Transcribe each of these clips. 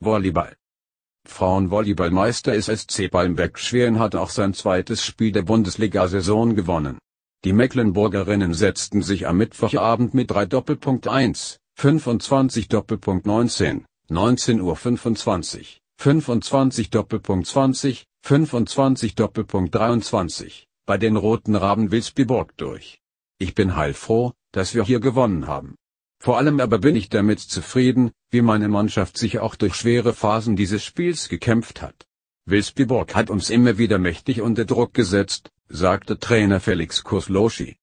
Volleyball Frauenvolleyballmeister SSC SC Palmbeck Schwerin hat auch sein zweites Spiel der Bundesliga-Saison gewonnen. Die Mecklenburgerinnen setzten sich am Mittwochabend mit 3 Doppelpunkt 1, 25 Doppelpunkt 19, 19 Uhr 25, 25 Doppelpunkt 20, 25 Doppelpunkt 23, bei den Roten Raben Wilsbiburg durch. Ich bin heilfroh, dass wir hier gewonnen haben. Vor allem aber bin ich damit zufrieden, wie meine Mannschaft sich auch durch schwere Phasen dieses Spiels gekämpft hat. Wilsbiborg hat uns immer wieder mächtig unter Druck gesetzt, sagte Trainer Felix Kursloschi.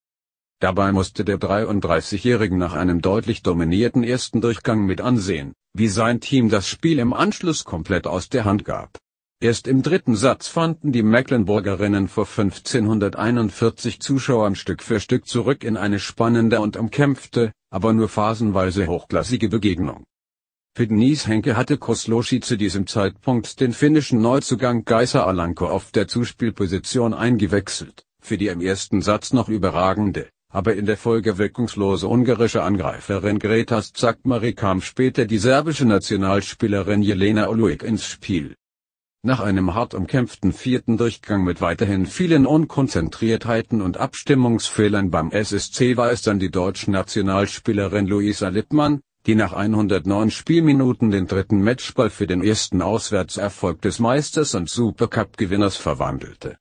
Dabei musste der 33-Jährige nach einem deutlich dominierten ersten Durchgang mit ansehen, wie sein Team das Spiel im Anschluss komplett aus der Hand gab. Erst im dritten Satz fanden die Mecklenburgerinnen vor 1541 Zuschauern Stück für Stück zurück in eine spannende und umkämpfte, aber nur phasenweise hochklassige Begegnung. Für Denise Henke hatte Kosloschi zu diesem Zeitpunkt den finnischen Neuzugang Geiser Alanko auf der Zuspielposition eingewechselt, für die im ersten Satz noch überragende, aber in der Folge wirkungslose ungarische Angreiferin Greta Szakmari kam später die serbische Nationalspielerin Jelena Oluik ins Spiel nach einem hart umkämpften vierten Durchgang mit weiterhin vielen Unkonzentriertheiten und Abstimmungsfehlern beim SSC war es dann die deutsche Nationalspielerin Luisa Lippmann, die nach 109 Spielminuten den dritten Matchball für den ersten Auswärtserfolg des Meisters und Supercup-Gewinners verwandelte